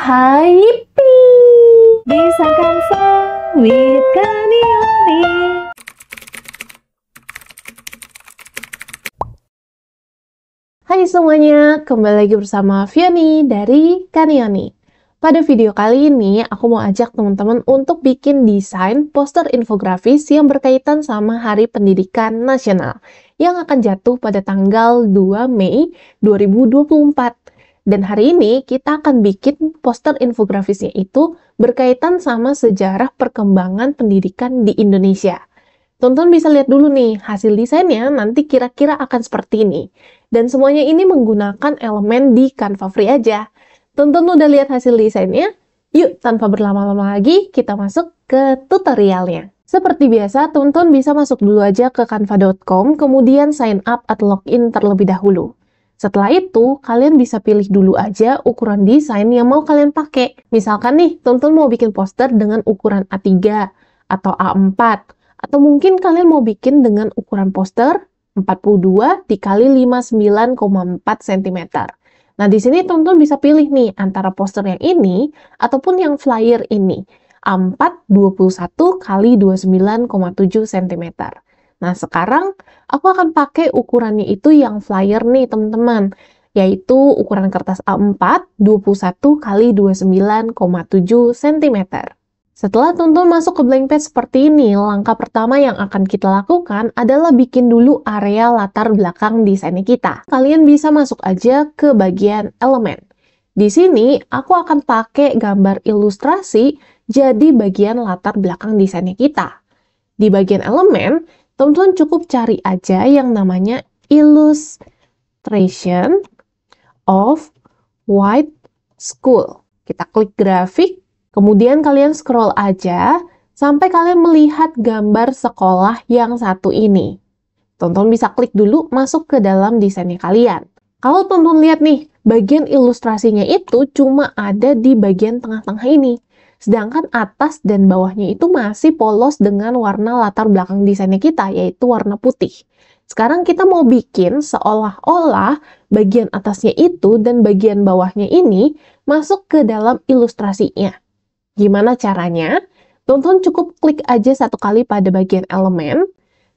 hai Bisa disangkan sawit kanioni Hai semuanya, kembali lagi bersama Vioni dari Kanioni. Pada video kali ini, aku mau ajak teman-teman untuk bikin desain poster infografis yang berkaitan sama Hari Pendidikan Nasional yang akan jatuh pada tanggal 2 Mei 2024. Dan hari ini kita akan bikin poster infografisnya itu berkaitan sama sejarah perkembangan pendidikan di Indonesia. Tonton bisa lihat dulu nih, hasil desainnya nanti kira-kira akan seperti ini. Dan semuanya ini menggunakan elemen di Canva Free aja. Tonton udah lihat hasil desainnya? Yuk, tanpa berlama-lama lagi, kita masuk ke tutorialnya. Seperti biasa, tonton bisa masuk dulu aja ke canva.com, kemudian sign up atau login terlebih dahulu. Setelah itu, kalian bisa pilih dulu aja ukuran desain yang mau kalian pakai. Misalkan nih, Tonton mau bikin poster dengan ukuran A3 atau A4, atau mungkin kalian mau bikin dengan ukuran poster 42 dikali 59,4 cm. Nah, di sini Tonton bisa pilih nih antara poster yang ini ataupun yang flyer ini. A4 21 kali 29,7 cm. Nah, sekarang aku akan pakai ukurannya itu yang flyer nih, teman-teman, yaitu ukuran kertas A4 21 x 29,7 cm. Setelah tonton masuk ke blank page seperti ini, langkah pertama yang akan kita lakukan adalah bikin dulu area latar belakang desainnya kita. Kalian bisa masuk aja ke bagian elemen. Di sini, aku akan pakai gambar ilustrasi jadi bagian latar belakang desainnya kita. Di bagian elemen, Teman-teman cukup cari aja yang namanya illustration of white school. Kita klik grafik, kemudian kalian scroll aja sampai kalian melihat gambar sekolah yang satu ini. Tonton bisa klik dulu masuk ke dalam desainnya kalian. Kalau tonton lihat nih, bagian ilustrasinya itu cuma ada di bagian tengah-tengah ini. Sedangkan atas dan bawahnya itu masih polos dengan warna latar belakang desainnya kita, yaitu warna putih. Sekarang kita mau bikin seolah-olah bagian atasnya itu dan bagian bawahnya ini masuk ke dalam ilustrasinya. Gimana caranya? Tonton cukup klik aja satu kali pada bagian elemen,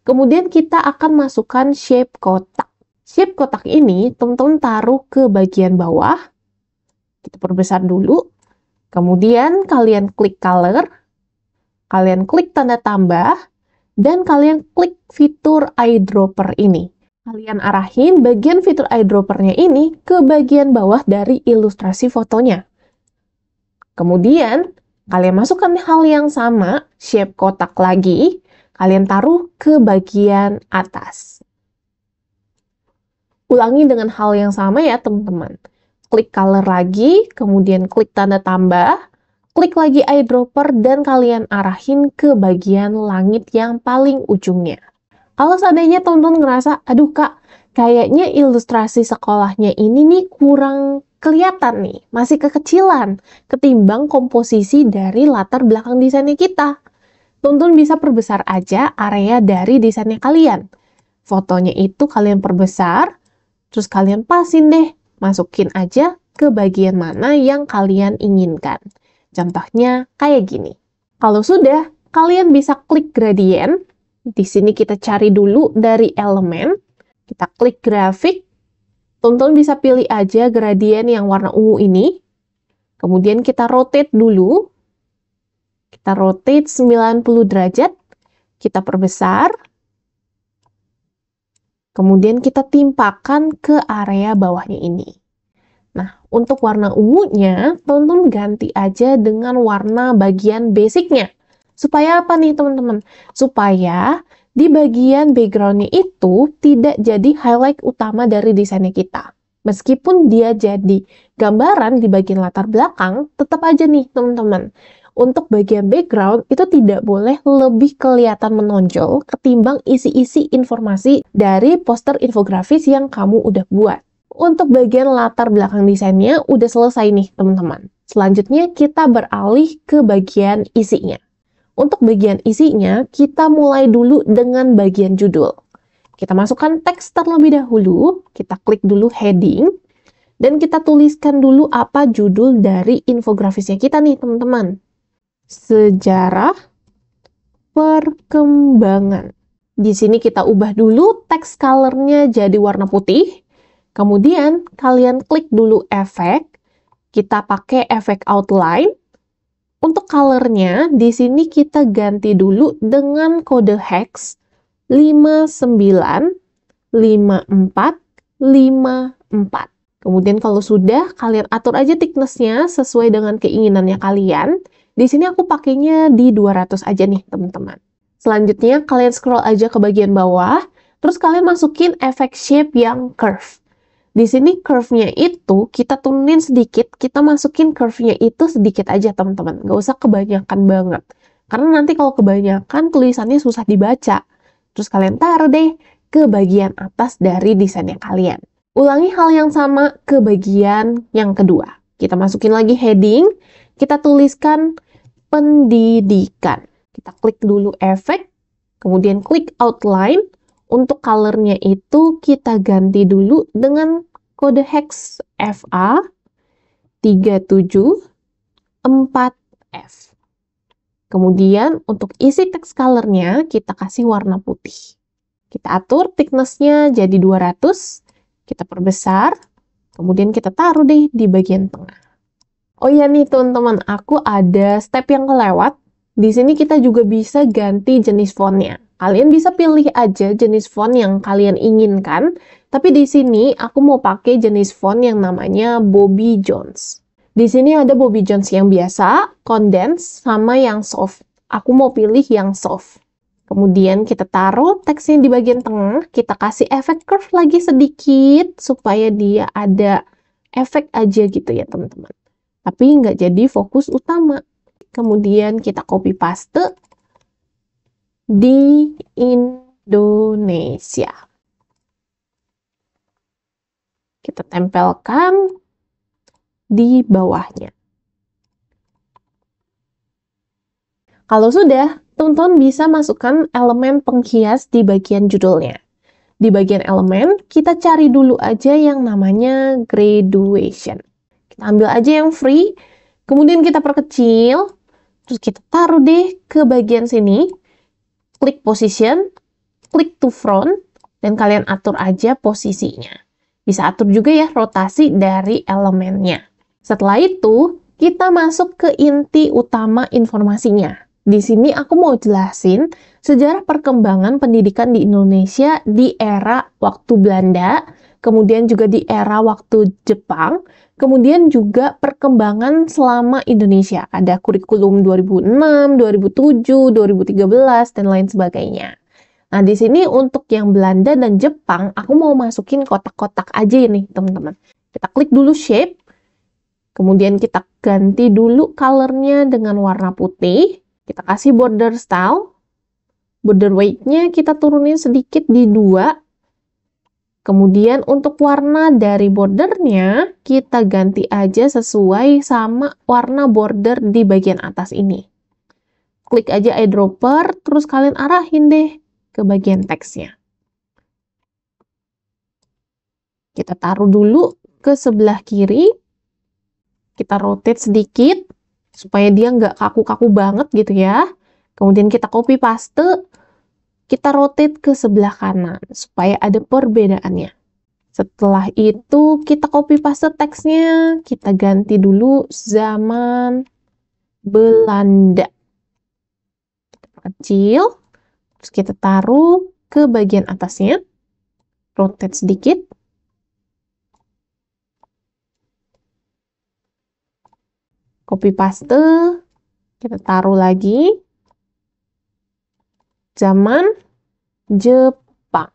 kemudian kita akan masukkan shape kotak. Shape kotak ini teman-teman taruh ke bagian bawah, kita perbesar dulu, Kemudian kalian klik color, kalian klik tanda tambah, dan kalian klik fitur eyedropper ini. Kalian arahin bagian fitur eyedroppernya ini ke bagian bawah dari ilustrasi fotonya. Kemudian, kalian masukkan hal yang sama, shape kotak lagi, kalian taruh ke bagian atas. Ulangi dengan hal yang sama ya, teman-teman klik color lagi, kemudian klik tanda tambah, klik lagi eyedropper dan kalian arahin ke bagian langit yang paling ujungnya. Kalau seandainya teman-teman ngerasa, aduh kak, kayaknya ilustrasi sekolahnya ini nih kurang kelihatan nih, masih kekecilan ketimbang komposisi dari latar belakang desainnya kita. Tuntun bisa perbesar aja area dari desainnya kalian. Fotonya itu kalian perbesar, terus kalian pasin deh Masukin aja ke bagian mana yang kalian inginkan. Contohnya kayak gini. Kalau sudah, kalian bisa klik gradient Di sini kita cari dulu dari elemen. Kita klik grafik. Tonton bisa pilih aja gradient yang warna ungu ini. Kemudian kita rotate dulu. Kita rotate 90 derajat. Kita perbesar Kemudian kita timpakan ke area bawahnya ini. Nah, untuk warna ungunya, teman-teman ganti aja dengan warna bagian basicnya. Supaya apa nih teman-teman? Supaya di bagian backgroundnya itu tidak jadi highlight utama dari desainnya kita. Meskipun dia jadi gambaran di bagian latar belakang, tetap aja nih teman-teman untuk bagian background itu tidak boleh lebih kelihatan menonjol ketimbang isi-isi informasi dari poster infografis yang kamu udah buat. Untuk bagian latar belakang desainnya udah selesai nih teman-teman. Selanjutnya kita beralih ke bagian isinya. Untuk bagian isinya, kita mulai dulu dengan bagian judul. Kita masukkan teks terlebih dahulu, kita klik dulu heading, dan kita tuliskan dulu apa judul dari infografisnya kita nih teman-teman sejarah perkembangan. Di sini kita ubah dulu teks colornya jadi warna putih. Kemudian kalian klik dulu efek. Kita pakai efek outline. Untuk colornya, di sini kita ganti dulu dengan kode hex 595454. Kemudian kalau sudah, kalian atur aja thicknessnya sesuai dengan keinginannya kalian. Di sini aku pakainya di 200 aja nih teman-teman. Selanjutnya kalian scroll aja ke bagian bawah, terus kalian masukin efek shape yang curve. Di sini curve-nya itu kita tunin sedikit, kita masukin curve-nya itu sedikit aja teman-teman. Nggak usah kebanyakan banget. Karena nanti kalau kebanyakan tulisannya susah dibaca. Terus kalian taruh deh ke bagian atas dari desainnya kalian. Ulangi hal yang sama ke bagian yang kedua. Kita masukin lagi heading, kita tuliskan pendidikan. Kita klik dulu efek, kemudian klik outline. Untuk colornya itu kita ganti dulu dengan kode hex FA 374F. Kemudian untuk isi teks colornya kita kasih warna putih. Kita atur thicknessnya jadi 200, kita perbesar, kemudian kita taruh deh di bagian tengah. Oh iya nih teman-teman, aku ada step yang kelewat. Di sini kita juga bisa ganti jenis fontnya. Kalian bisa pilih aja jenis font yang kalian inginkan, tapi di sini aku mau pakai jenis font yang namanya Bobby Jones. Di sini ada Bobby Jones yang biasa, Condensed, sama yang soft. Aku mau pilih yang soft. Kemudian kita taruh teksnya di bagian tengah, kita kasih efek curve lagi sedikit supaya dia ada efek aja gitu ya teman-teman tapi nggak jadi fokus utama. Kemudian kita copy paste di Indonesia. Kita tempelkan di bawahnya. Kalau sudah, tonton bisa masukkan elemen penghias di bagian judulnya. Di bagian elemen, kita cari dulu aja yang namanya graduation. Kita ambil aja yang free, kemudian kita perkecil, terus kita taruh deh ke bagian sini, klik position, klik to front, dan kalian atur aja posisinya. Bisa atur juga ya rotasi dari elemennya. Setelah itu, kita masuk ke inti utama informasinya. Di sini aku mau jelasin sejarah perkembangan pendidikan di Indonesia di era waktu Belanda, kemudian juga di era waktu Jepang, Kemudian juga perkembangan selama Indonesia. Ada kurikulum 2006, 2007, 2013, dan lain sebagainya. Nah, di sini untuk yang Belanda dan Jepang, aku mau masukin kotak-kotak aja ini, teman-teman. Kita klik dulu shape. Kemudian kita ganti dulu colornya dengan warna putih. Kita kasih border style. Border weight-nya kita turunin sedikit di 2 Kemudian untuk warna dari bordernya, kita ganti aja sesuai sama warna border di bagian atas ini. Klik aja eyedropper, terus kalian arahin deh ke bagian teksnya. Kita taruh dulu ke sebelah kiri. Kita rotate sedikit, supaya dia nggak kaku-kaku banget gitu ya. Kemudian kita copy paste, kita rotate ke sebelah kanan supaya ada perbedaannya. Setelah itu kita copy paste teksnya, kita ganti dulu zaman Belanda. Kecil, terus kita taruh ke bagian atasnya, rotate sedikit. Copy paste, kita taruh lagi. Zaman Jepang.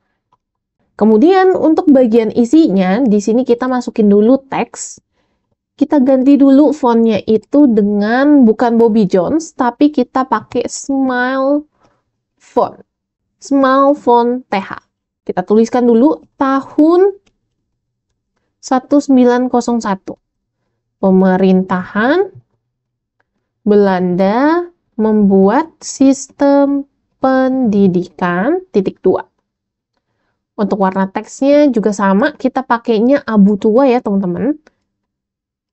Kemudian untuk bagian isinya, di sini kita masukin dulu teks. Kita ganti dulu fontnya itu dengan bukan Bobby Jones, tapi kita pakai Smile Font. Smile Font TH. Kita tuliskan dulu tahun 1901. Pemerintahan Belanda membuat sistem pendidikan titik dua. Untuk warna teksnya juga sama, kita pakainya abu tua ya teman-teman.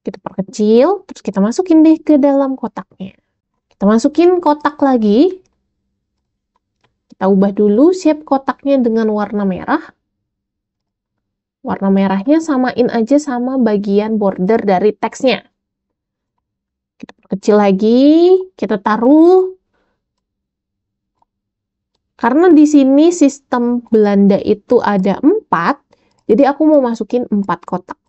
Kita perkecil, terus kita masukin deh ke dalam kotaknya. Kita masukin kotak lagi. Kita ubah dulu shape kotaknya dengan warna merah. Warna merahnya samain aja sama bagian border dari teksnya. Kita perkecil lagi, kita taruh karena di sini sistem Belanda itu ada empat, jadi aku mau masukin empat kotak.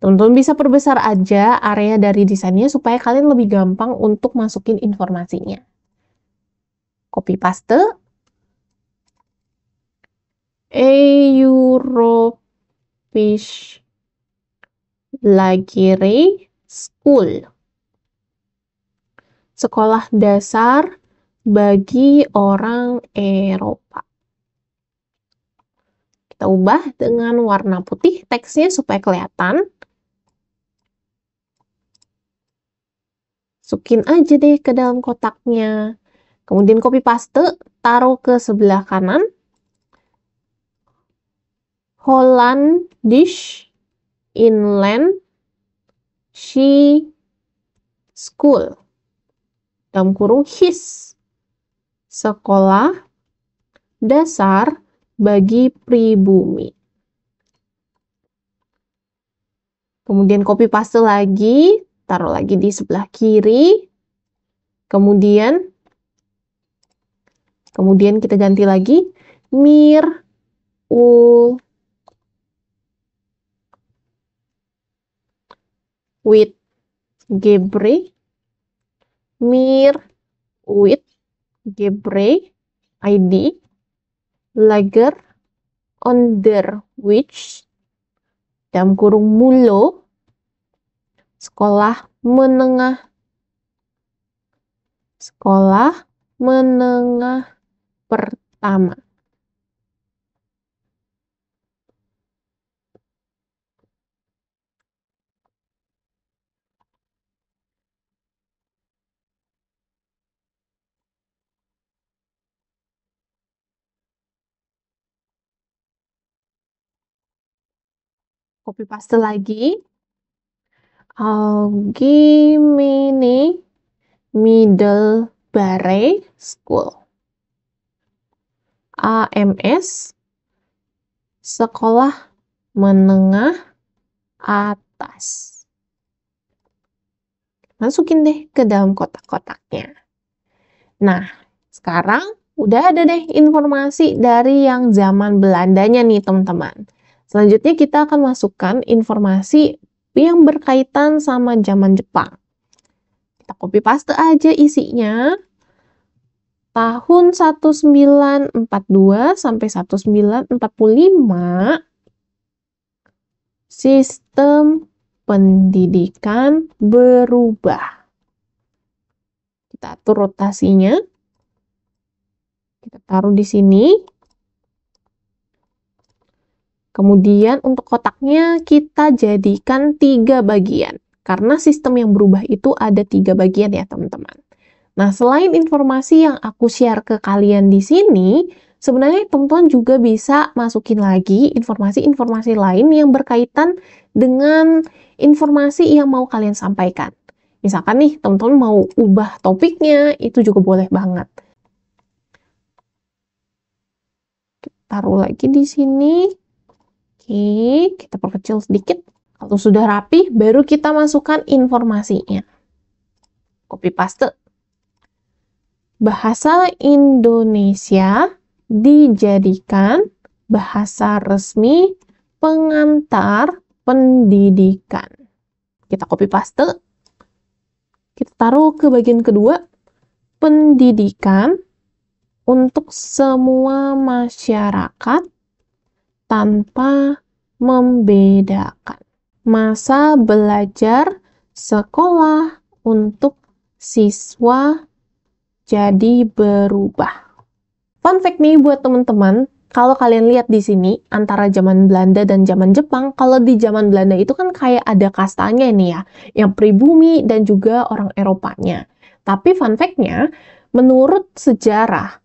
Teman-teman bisa perbesar aja area dari desainnya supaya kalian lebih gampang untuk masukin informasinya. Copy paste. Europish Lagire School. Sekolah dasar bagi orang Eropa. Kita ubah dengan warna putih teksnya supaya kelihatan. Sukin aja deh ke dalam kotaknya. Kemudian copy paste, taruh ke sebelah kanan. Holland dish Inland She School. Dalam kurung his sekolah dasar bagi pribumi. Kemudian copy paste lagi, taruh lagi di sebelah kiri. Kemudian kemudian kita ganti lagi mir ul with Gebri mir with Gebre, ID, Lager, Under which, dalam kurung Mulo, sekolah menengah, sekolah menengah pertama. copy paste lagi. Oh, middle Middlebury School. AMS Sekolah Menengah Atas. Masukin deh ke dalam kotak-kotaknya. Nah, sekarang udah ada deh informasi dari yang zaman Belandanya nih teman-teman. Selanjutnya kita akan masukkan informasi yang berkaitan sama zaman Jepang. Kita copy paste aja isinya. Tahun 1942 sampai 1945 sistem pendidikan berubah. Kita atur rotasinya. Kita taruh di sini. Kemudian untuk kotaknya kita jadikan tiga bagian. Karena sistem yang berubah itu ada tiga bagian ya teman-teman. Nah selain informasi yang aku share ke kalian di sini, sebenarnya teman-teman juga bisa masukin lagi informasi-informasi lain yang berkaitan dengan informasi yang mau kalian sampaikan. Misalkan nih teman-teman mau ubah topiknya, itu juga boleh banget. Taruh lagi di sini. Oke, kita perkecil sedikit. Kalau sudah rapi, baru kita masukkan informasinya. Copy paste. Bahasa Indonesia dijadikan bahasa resmi pengantar pendidikan. Kita copy paste. Kita taruh ke bagian kedua, pendidikan untuk semua masyarakat tanpa membedakan. Masa belajar sekolah untuk siswa jadi berubah. Fun fact nih buat teman-teman, kalau kalian lihat di sini antara zaman Belanda dan zaman Jepang, kalau di zaman Belanda itu kan kayak ada kastanya ini ya, yang pribumi dan juga orang Eropanya. Tapi fun fact-nya, menurut sejarah,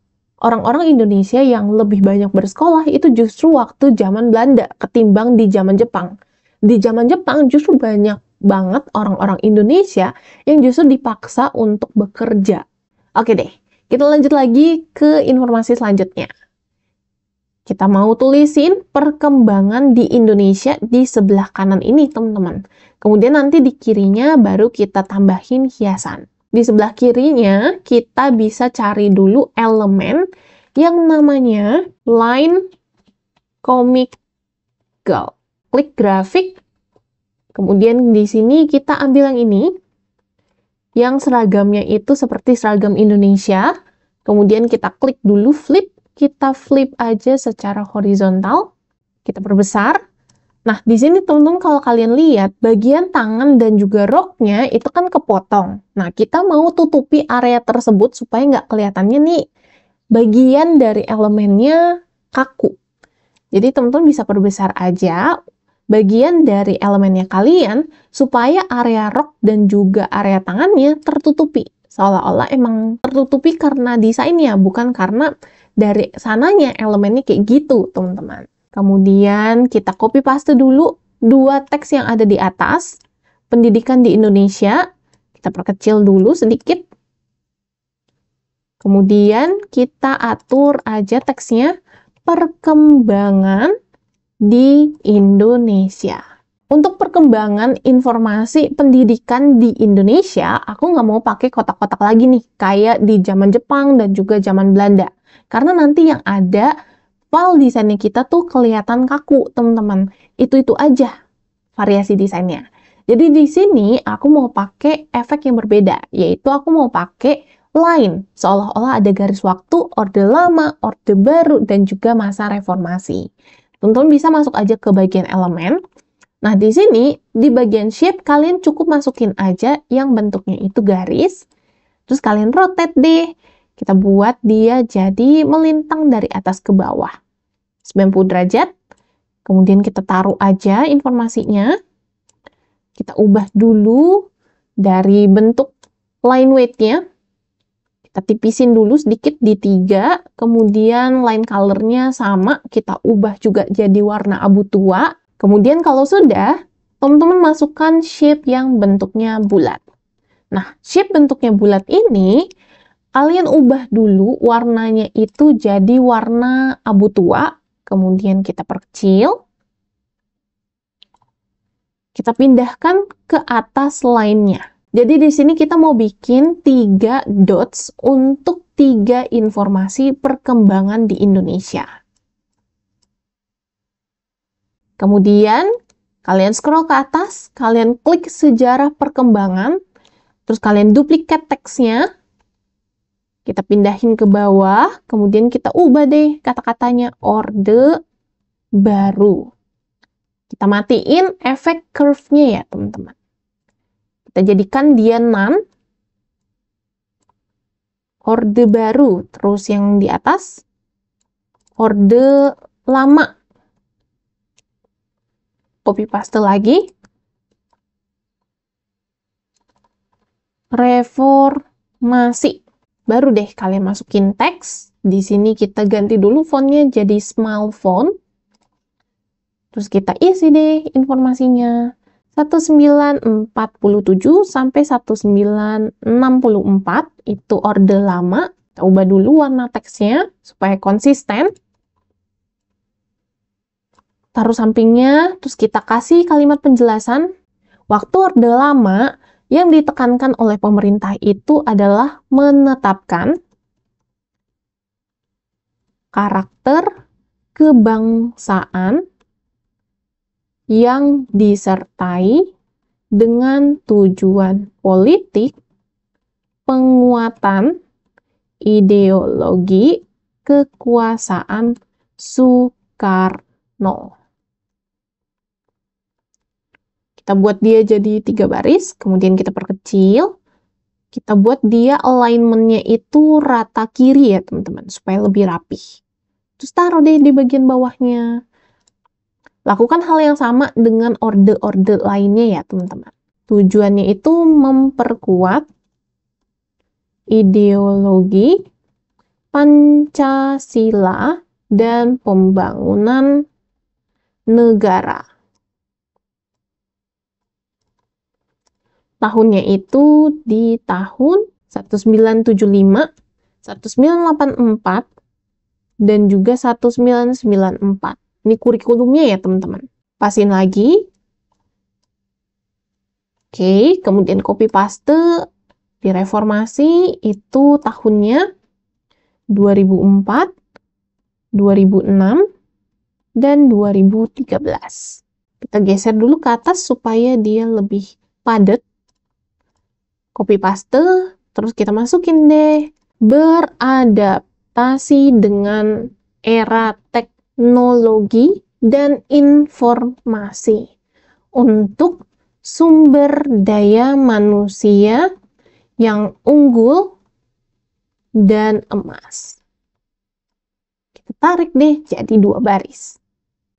orang-orang Indonesia yang lebih banyak bersekolah itu justru waktu zaman Belanda ketimbang di zaman Jepang. Di zaman Jepang justru banyak banget orang-orang Indonesia yang justru dipaksa untuk bekerja. Oke deh, kita lanjut lagi ke informasi selanjutnya. Kita mau tulisin perkembangan di Indonesia di sebelah kanan ini, teman-teman. Kemudian nanti di kirinya baru kita tambahin hiasan. Di sebelah kirinya, kita bisa cari dulu elemen yang namanya line comic girl Klik grafik, kemudian di sini kita ambil yang ini, yang seragamnya itu seperti seragam Indonesia. Kemudian kita klik dulu flip, kita flip aja secara horizontal, kita perbesar, Nah, di sini teman-teman kalau kalian lihat, bagian tangan dan juga roknya itu kan kepotong. Nah, kita mau tutupi area tersebut supaya nggak kelihatannya nih bagian dari elemennya kaku. Jadi teman-teman bisa perbesar aja bagian dari elemennya kalian supaya area rok dan juga area tangannya tertutupi. Seolah-olah emang tertutupi karena desainnya, bukan karena dari sananya elemennya kayak gitu, teman-teman. Kemudian kita copy paste dulu dua teks yang ada di atas, pendidikan di Indonesia, kita perkecil dulu sedikit. Kemudian kita atur aja teksnya perkembangan di Indonesia. Untuk perkembangan informasi pendidikan di Indonesia, aku nggak mau pakai kotak-kotak lagi nih, kayak di zaman Jepang dan juga zaman Belanda. Karena nanti yang ada while desainnya kita tuh kelihatan kaku, teman-teman. Itu-itu aja variasi desainnya. Jadi di sini aku mau pakai efek yang berbeda, yaitu aku mau pakai line, seolah-olah ada garis waktu, orde lama, orde baru, dan juga masa reformasi. Teman-teman bisa masuk aja ke bagian elemen. Nah, di sini, di bagian shape, kalian cukup masukin aja yang bentuknya itu garis. Terus kalian rotate deh. Kita buat dia jadi melintang dari atas ke bawah. 90 derajat. Kemudian kita taruh aja informasinya. Kita ubah dulu dari bentuk line weight-nya. Kita tipisin dulu sedikit di tiga. kemudian line color-nya sama, kita ubah juga jadi warna abu tua. Kemudian kalau sudah, teman-teman masukkan shape yang bentuknya bulat. Nah, shape bentuknya bulat ini kalian ubah dulu warnanya itu jadi warna abu tua kemudian kita perkecil, kita pindahkan ke atas lainnya. Jadi di sini kita mau bikin tiga dots untuk tiga informasi perkembangan di Indonesia. Kemudian kalian scroll ke atas, kalian klik sejarah perkembangan, terus kalian duplikat teksnya, kita pindahin ke bawah, kemudian kita ubah deh kata-katanya orde baru. Kita matiin efek curve-nya ya, teman-teman. Kita jadikan dia none. Orde baru, terus yang di atas orde lama. Copy paste lagi. Reformasi. Baru deh kalian masukin teks. Di sini kita ganti dulu fontnya jadi small font. Terus kita isi deh informasinya. 1947 sampai 1964 itu order lama. Kita ubah dulu warna teksnya supaya konsisten. Taruh sampingnya, terus kita kasih kalimat penjelasan. Waktu order lama, yang ditekankan oleh pemerintah itu adalah menetapkan karakter kebangsaan yang disertai dengan tujuan politik, penguatan ideologi kekuasaan Soekarno. Kita buat dia jadi tiga baris, kemudian kita perkecil. Kita buat dia alignmentnya itu rata kiri ya teman-teman, supaya lebih rapi Terus taruh deh di bagian bawahnya. Lakukan hal yang sama dengan orde-orde lainnya ya teman-teman. Tujuannya itu memperkuat ideologi Pancasila dan pembangunan negara. tahunnya itu di tahun 1975, 1984, dan juga 1994. Ini kurikulumnya ya teman-teman. Pasin lagi. Oke, kemudian copy paste di reformasi itu tahunnya 2004, 2006, dan 2013. Kita geser dulu ke atas supaya dia lebih padat copy paste, terus kita masukin deh. Beradaptasi dengan era teknologi dan informasi untuk sumber daya manusia yang unggul dan emas. Kita tarik deh jadi dua baris.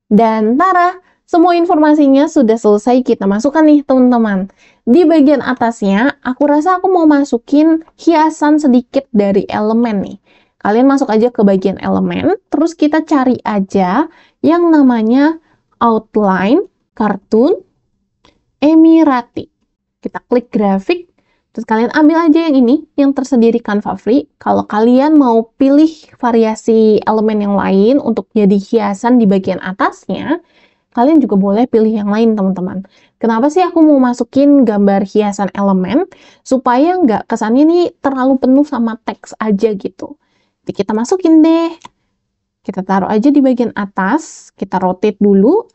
Dan tarah, semua informasinya sudah selesai kita masukkan nih teman-teman. Di bagian atasnya, aku rasa aku mau masukin hiasan sedikit dari elemen nih. Kalian masuk aja ke bagian elemen, terus kita cari aja yang namanya outline, kartun, emirati. Kita klik grafik, terus kalian ambil aja yang ini, yang tersedia di Canva Free. Kalau kalian mau pilih variasi elemen yang lain untuk jadi hiasan di bagian atasnya, kalian juga boleh pilih yang lain teman-teman. Kenapa sih aku mau masukin gambar hiasan elemen supaya nggak kesannya nih terlalu penuh sama teks aja gitu. Jadi kita masukin deh. Kita taruh aja di bagian atas, kita rotate dulu.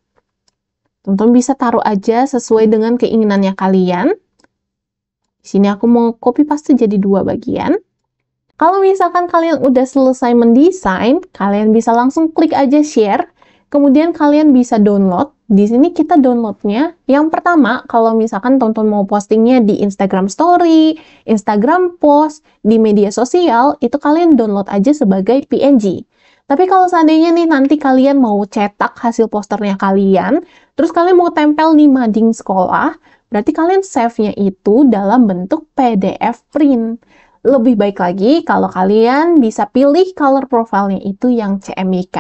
Teman-teman bisa taruh aja sesuai dengan keinginannya kalian. Di sini aku mau copy paste jadi dua bagian. Kalau misalkan kalian udah selesai mendesain, kalian bisa langsung klik aja share Kemudian kalian bisa download. Di sini kita downloadnya. Yang pertama, kalau misalkan tonton mau postingnya di Instagram Story, Instagram Post, di media sosial, itu kalian download aja sebagai PNG. Tapi kalau seandainya nih nanti kalian mau cetak hasil posternya kalian, terus kalian mau tempel di mading sekolah, berarti kalian save-nya itu dalam bentuk PDF print. Lebih baik lagi kalau kalian bisa pilih color profile-nya itu yang CMYK.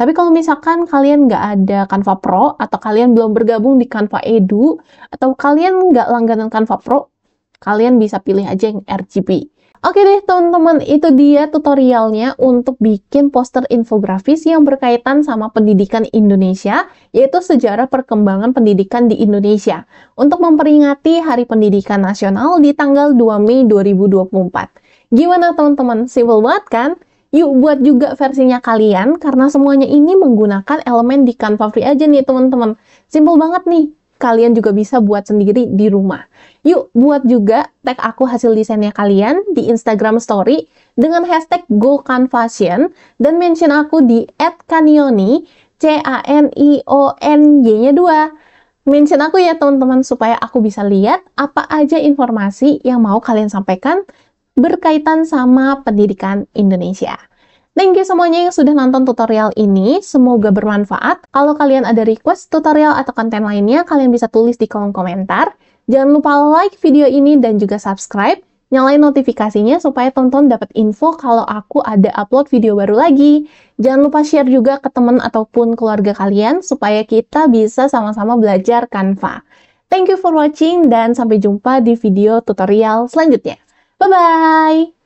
Tapi kalau misalkan kalian nggak ada Canva Pro, atau kalian belum bergabung di Canva Edu, atau kalian nggak langganan Canva Pro, kalian bisa pilih aja yang RGB. Oke deh teman-teman, itu dia tutorialnya untuk bikin poster infografis yang berkaitan sama pendidikan Indonesia, yaitu sejarah perkembangan pendidikan di Indonesia, untuk memperingati Hari Pendidikan Nasional di tanggal 2 Mei 2024. Gimana teman-teman, simple banget kan? Yuk buat juga versinya kalian karena semuanya ini menggunakan elemen di Canva Free aja nih teman-teman. Simpel banget nih. Kalian juga bisa buat sendiri di rumah. Yuk buat juga tag aku hasil desainnya kalian di Instagram story dengan hashtag GoCanvasian dan mention aku di @canioni C A N I O N Y-nya 2 mention aku ya teman-teman supaya aku bisa lihat apa aja informasi yang mau kalian sampaikan berkaitan sama pendidikan Indonesia. Thank you semuanya yang sudah nonton tutorial ini, semoga bermanfaat. Kalau kalian ada request tutorial atau konten lainnya, kalian bisa tulis di kolom komentar. Jangan lupa like video ini dan juga subscribe. Nyalain notifikasinya supaya tonton dapat info kalau aku ada upload video baru lagi. Jangan lupa share juga ke teman ataupun keluarga kalian supaya kita bisa sama-sama belajar Canva. Thank you for watching dan sampai jumpa di video tutorial selanjutnya. Bye-bye!